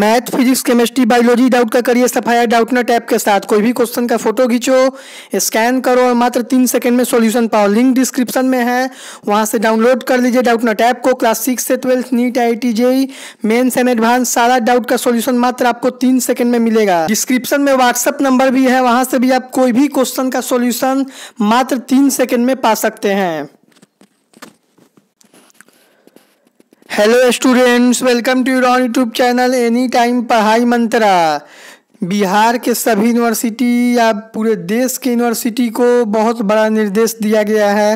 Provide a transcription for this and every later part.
math physics chemistry biology doubt का करिए सफाया डाउटनट ऐप के साथ कोई भी क्वेश्चन का फोटो खींचो स्कैन करो और मात्र तीन सेकंड में सॉल्यूशन पाओ लिंक डिस्क्रिप्शन में है वहाँ से डाउनलोड कर लीजिए डाउटनट ऐप को क्लास सिक्स से twelfth NEET I T JEE mains and advance सारा डाउट का सोल्यूशन मात्र आपको तीन सेकंड में मिलेगा डिस्क्रिप्शन में व्हाट्सअप नंबर भी है वहाँ से भी आप कोई भी क्वेश्चन का सोल्यूशन मात्र तीन सेकेंड में पा सकते हैं hello students welcome to your YouTube channel any time Padhai Mantra Bihar के सभी यूनिवर्सिटी या पूरे देश के यूनिवर्सिटी को बहुत बड़ा निर्देश दिया गया है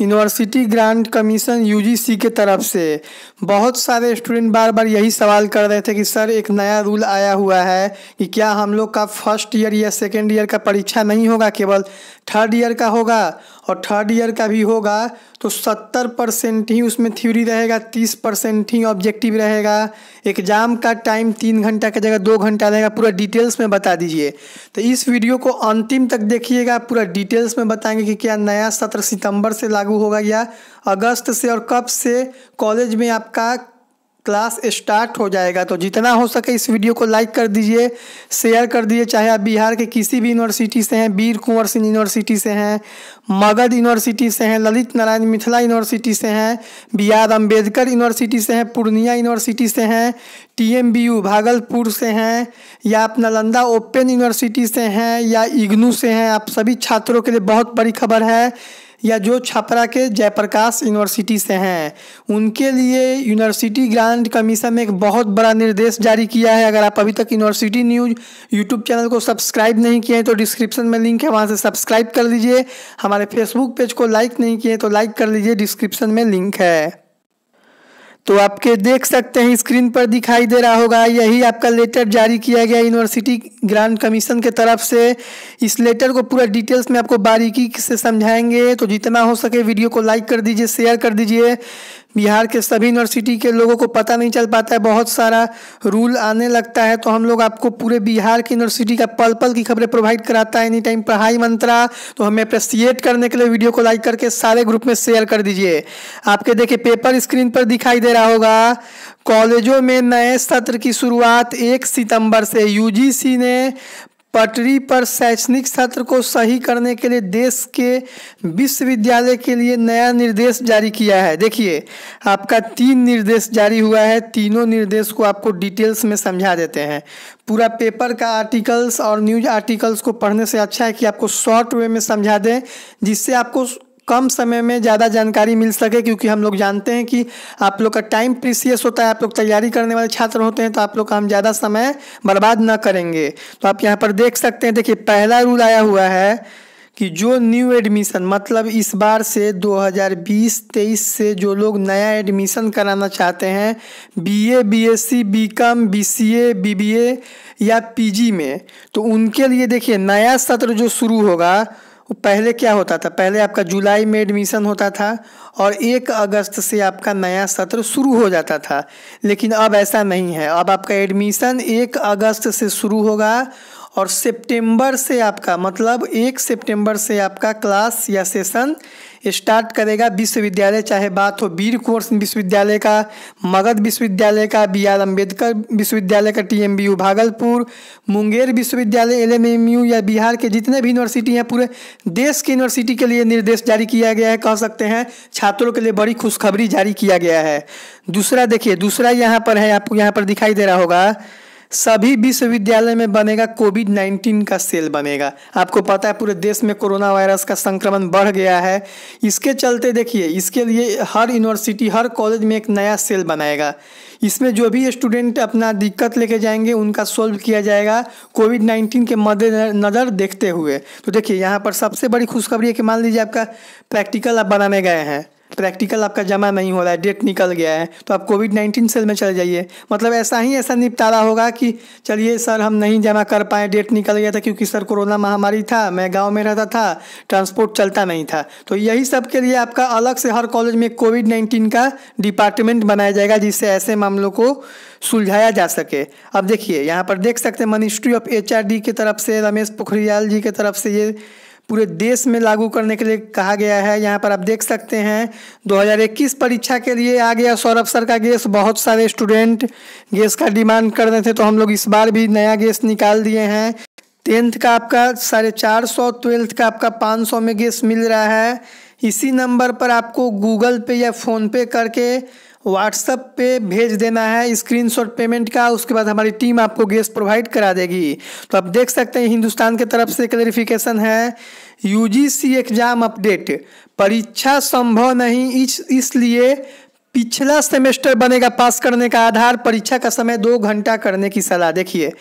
यूनिवर्सिटी ग्रांट कमीशन यूजीसी के तरफ से बहुत सारे स्टूडेंट बार बार यही सवाल कर रहे थे कि सर एक नया रूल आया हुआ है कि क्या हम लोग का फर्स्ट ईयर या सेकेंड ईयर का परीक्षा नहीं होगा केवल थर्ड ईयर का होगा और थर्ड ईयर का भी होगा तो सत्तर परसेंट ही उसमें थ्योरी रहेगा तीस परसेंट ही ऑब्जेक्टिव रहेगा एग्ज़ाम का टाइम तीन घंटा की जगह दो घंटा रहेगा पूरा डिटेल्स में बता दीजिए तो इस वीडियो को अंतिम तक देखिएगा पूरा डिटेल्स में बताएंगे कि क्या नया सत्र सितंबर से लागू होगा या अगस्त से और कब से कॉलेज में आपका क्लास स्टार्ट हो जाएगा तो जितना हो सके इस वीडियो को लाइक कर दीजिए शेयर कर दीजिए चाहे आप बिहार के किसी भी यूनिवर्सिटी से हैं वीर कुंवर सिंह यूनिवर्सिटी से हैं मगध यूनिवर्सिटी से हैं ललित नारायण मिथिला यूनिवर्सिटी से हैं बी आर अम्बेडकर यूनिवर्सिटी से हैं पूर्णिया यूनिवर्सिटी से हैं यू भागलपुर से हैं या आप नालंदा ओपन यूनिवर्सिटी से हैं या इग्नू से हैं आप सभी छात्रों के लिए बहुत बड़ी खबर है या जो छपरा के जयप्रकाश यूनिवर्सिटी से हैं उनके लिए यूनिवर्सिटी ग्रांट कमीशन ने एक बहुत बड़ा निर्देश जारी किया है अगर आप अभी तक यूनिवर्सिटी न्यूज यूट्यूब चैनल को सब्सक्राइब नहीं किए हैं तो डिस्क्रिप्शन में लिंक है वहाँ से सब्सक्राइब कर लीजिए हमारे फेसबुक पेज को लाइक नहीं किए तो लाइक कर लीजिए डिस्क्रिप्शन में लिंक है तो आपके देख सकते हैं स्क्रीन पर दिखाई दे रहा होगा यही आपका लेटर जारी किया गया यूनिवर्सिटी ग्रांट कमीशन के तरफ से इस लेटर को पूरा डिटेल्स में आपको बारीकी से समझाएंगे तो जितना हो सके वीडियो को लाइक कर दीजिए शेयर कर दीजिए बिहार के सभी यूनिवर्सिटी के लोगों को पता नहीं चल पाता है बहुत सारा रूल आने लगता है तो हम लोग आपको पूरे बिहार की यूनिवर्सिटी का पल पल की खबरें प्रोवाइड कराता है एनी टाइम पढ़ाई मंत्रा तो हमें अप्रिसिएट करने के लिए वीडियो को लाइक करके सारे ग्रुप में शेयर कर दीजिए आपके देखिए पेपर स्क्रीन पर दिखाई दे रहा होगा कॉलेजों में नए सत्र की शुरुआत एक सितंबर से यूजीसी ने पटरी पर शैक्षणिक सत्र को सही करने के लिए देश के विश्वविद्यालय के लिए नया निर्देश जारी किया है देखिए आपका तीन निर्देश जारी हुआ है तीनों निर्देश को आपको डिटेल्स में समझा देते हैं पूरा पेपर का आर्टिकल्स और न्यूज आर्टिकल्स को पढ़ने से अच्छा है कि आपको शॉर्ट वे में समझा दें जिससे आपको कम समय में ज़्यादा जानकारी मिल सके क्योंकि हम लोग जानते हैं कि आप लोग का टाइम प्रीसियस होता है आप लोग तैयारी करने वाले छात्र होते हैं तो आप लोग का हम ज़्यादा समय बर्बाद न करेंगे तो आप यहाँ पर देख सकते हैं देखिए पहला रूल आया हुआ है कि जो न्यू एडमिशन मतलब इस बार से 2020-23 से जो लोग नया एडमिशन कराना चाहते हैं BA, BSc, BCom, BCA, BBA या पीजी में तो उनके लिए देखिए नया सत्र जो शुरू होगा वो पहले क्या होता था पहले आपका जुलाई में एडमिशन होता था और एक अगस्त से आपका नया सत्र शुरू हो जाता था लेकिन अब ऐसा नहीं है अब आपका एडमिशन एक अगस्त से शुरू होगा और सितंबर से आपका मतलब एक सितंबर से आपका क्लास या सेशन स्टार्ट करेगा विश्वविद्यालय चाहे बात हो बीर कोर्स विश्वविद्यालय का मगध विश्वविद्यालय का बी आर अम्बेडकर विश्वविद्यालय का T M B U Bhagalpur Munger विश्वविद्यालय एल एम एम यू या बिहार के जितने भी यूनिवर्सिटी हैं पूरे देश की यूनिवर्सिटी के लिए निर्देश जारी किया गया है कह सकते हैं छात्रों के लिए बड़ी खुशखबरी जारी किया गया है दूसरा देखिए दूसरा यहाँ पर है आपको यहाँ पर दिखाई दे रहा होगा सभी विश्वविद्यालय में बनेगा कोविड 19 का सेल बनेगा आपको पता है पूरे देश में कोरोना वायरस का संक्रमण बढ़ गया है इसके चलते देखिए इसके लिए हर यूनिवर्सिटी हर कॉलेज में एक नया सेल बनाएगा इसमें जो भी स्टूडेंट अपना दिक्कत लेके जाएंगे उनका सॉल्व किया जाएगा कोविड नाइन्टीन के मद्देनज़र देखते हुए तो देखिए यहाँ पर सबसे बड़ी खुशखबरी है कि मान लीजिए आपका प्रैक्टिकल आप बनाने गए हैं प्रैक्टिकल आपका जमा नहीं हो रहा है डेट निकल गया है तो आप कोविड नाइन्टीन सेल में चले जाइए मतलब ऐसा ही ऐसा निपटारा होगा कि चलिए सर हम नहीं जमा कर पाए डेट निकल गया था क्योंकि सर कोरोना महामारी था मैं गाँव में रहता था ट्रांसपोर्ट चलता नहीं था तो यही सब के लिए आपका अलग से हर कॉलेज में कोविड नाइन्टीन का डिपार्टमेंट बनाया जाएगा जिससे ऐसे मामलों को सुलझाया जा सके अब देखिए यहाँ पर देख सकते हैं मिनिस्ट्री ऑफ एच की तरफ से रमेश पोखरियाल जी की तरफ से ये पूरे देश में लागू करने के लिए कहा गया है यहाँ पर आप देख सकते हैं 2021 परीक्षा के लिए आ गया सौरभ सर का गैस बहुत सारे स्टूडेंट गैस का डिमांड कर रहे थे तो हम लोग इस बार भी नया गैस निकाल दिए हैं टेंथ का आपका साढ़े चार सौ ट्वेल्थ का आपका पाँच सौ में गैस मिल रहा है इसी नंबर पर आपको गूगल पे या फ़ोनपे करके व्हाट्सअप पे भेज देना है स्क्रीनशॉट पेमेंट का उसके बाद हमारी टीम आपको गैस प्रोवाइड करा देगी तो आप देख सकते हैं हिंदुस्तान के तरफ से क्लैरिफिकेशन है यूजीसी एग्ज़ाम अपडेट परीक्षा संभव नहीं इस इसलिए पिछला सेमेस्टर बनेगा पास करने का आधार परीक्षा का समय दो घंटा करने की सलाह देखिए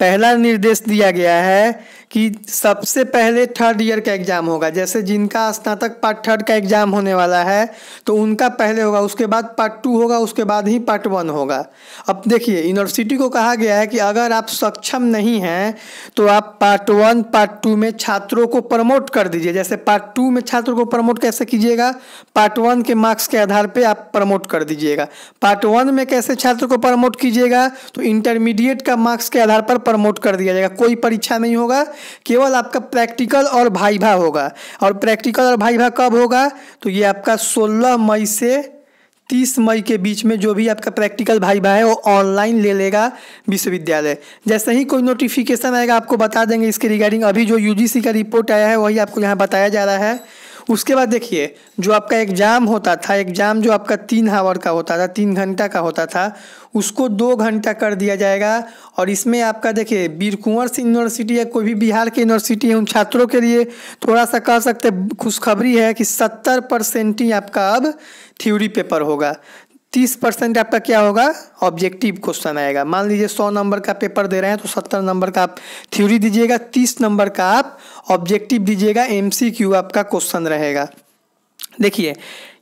पहला निर्देश दिया गया है कि सबसे पहले थर्ड ईयर का एग्ज़ाम होगा जैसे जिनका स्नातक पार्ट थर्ड का एग्ज़ाम होने वाला है तो उनका पहले होगा उसके बाद पार्ट टू होगा उसके बाद ही पार्ट वन होगा अब देखिए यूनिवर्सिटी को कहा गया है कि अगर आप सक्षम नहीं हैं तो आप पार्ट वन पार्ट टू में छात्रों को प्रमोट कर दीजिए जैसे पार्ट टू में छात्रों को प्रमोट कैसे कीजिएगा पार्ट वन के मार्क्स तो के आधार पर आप प्रमोट कर दीजिएगा पार्ट वन में कैसे छात्र को प्रमोट कीजिएगा तो इंटरमीडिएट का मार्क्स के आधार पर प्रमोट कर दिया जाएगा कोई परीक्षा नहीं होगा केवल आपका प्रैक्टिकल और भा होगा और प्रैक्टिकल और भाई भा कब होगा तो ये आपका सोलह मई से तीस मई के बीच में जो भी आपका प्रैक्टिकल भाई भाई है वो ऑनलाइन ले लेगा विश्वविद्यालय जैसे ही कोई नोटिफिकेशन आएगा आपको बता देंगे इसके रिगार्डिंग अभी जो यूजीसी का रिपोर्ट आया है वही आपको यहाँ बताया जा रहा है उसके बाद देखिए जो आपका एग्ज़ाम होता था एग्ज़ाम जो आपका तीन आवर का होता था तीन घंटा का होता था उसको दो घंटा कर दिया जाएगा और इसमें आपका देखिए वीर कुंवर सिंह यूनिवर्सिटी या कोई भी बिहार की यूनिवर्सिटी है उन छात्रों के लिए थोड़ा सा कह सकते खुशखबरी है कि सत्तर परसेंट ही आपका अब थ्योरी पेपर होगा तीस परसेंट आपका क्या होगा ऑब्जेक्टिव क्वेश्चन आएगा मान लीजिए सौ नंबर का पेपर दे रहे हैं तो सत्तर नंबर का आप थ्योरी दीजिएगा तीस नंबर का आप ऑब्जेक्टिव दीजिएगा एमसीक्यू आपका क्वेश्चन रहेगा देखिए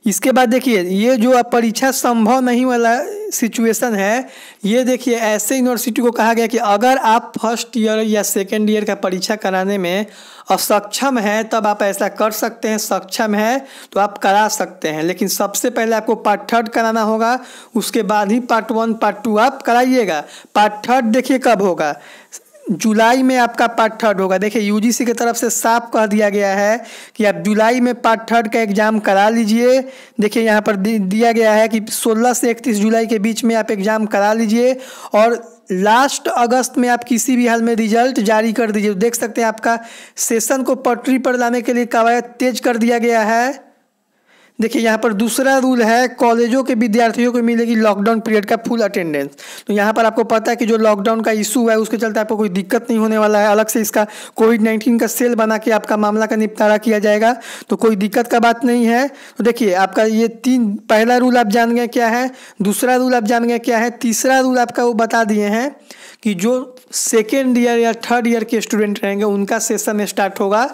इसके बाद देखिए ये जो परीक्षा संभव नहीं वाला सिचुएशन है ये देखिए ऐसे यूनिवर्सिटी को कहा गया कि अगर आप फर्स्ट ईयर या सेकेंड ईयर का परीक्षा कराने में असक्षम है तब आप ऐसा कर सकते हैं सक्षम है तो आप करा सकते हैं लेकिन सबसे पहले आपको पार्ट थर्ड कराना होगा उसके बाद ही पार्ट वन पार्ट टू आप कराइएगा पार्ट थर्ड देखिए कब होगा जुलाई में आपका पार्ट थर्ड होगा देखिए यूजीसी की तरफ से साफ कह दिया गया है कि आप जुलाई में पार्ट थर्ड का एग्ज़ाम करा लीजिए देखिए यहाँ पर दिया गया है कि 16 से 31 जुलाई के बीच में आप एग्ज़ाम करा लीजिए और लास्ट अगस्त में आप किसी भी हाल में रिजल्ट जारी कर दीजिए देख सकते हैं आपका सेशन को पटरी पर लाने के लिए कवायद तेज कर दिया गया है देखिए यहाँ पर दूसरा रूल है कॉलेजों के विद्यार्थियों को मिलेगी लॉकडाउन पीरियड का फुल अटेंडेंस तो यहाँ पर आपको पता है कि जो लॉकडाउन का इशू है उसके चलते आपको कोई दिक्कत नहीं होने वाला है अलग से इसका कोविड नाइन्टीन का सेल बना के आपका मामला का निपटारा किया जाएगा तो कोई दिक्कत का बात नहीं है तो देखिए आपका ये तीन पहला रूल आप जान गए क्या है दूसरा रूल आप जान गए क्या है तीसरा रूल आपका वो बता दिए हैं कि जो सेकेंड ईयर या थर्ड ईयर के स्टूडेंट रहेंगे उनका सेशन स्टार्ट होगा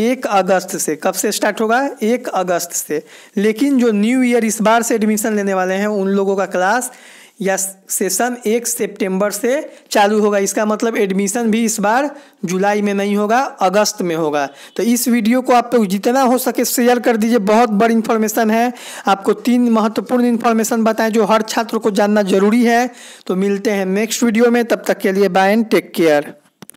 एक अगस्त से कब से स्टार्ट होगा एक अगस्त से लेकिन जो न्यू ईयर इस बार से एडमिशन लेने वाले हैं उन लोगों का क्लास या सेशन एक सितंबर से चालू होगा इसका मतलब एडमिशन भी इस बार जुलाई में नहीं होगा अगस्त में होगा तो इस वीडियो को आप लोग जितना हो सके शेयर कर दीजिए बहुत बड़ी इन्फॉर्मेशन है आपको तीन महत्वपूर्ण इन्फॉर्मेशन बताएं जो हर छात्र को जानना जरूरी है तो मिलते हैं नेक्स्ट वीडियो में तब तक के लिए बाय एंड टेक केयर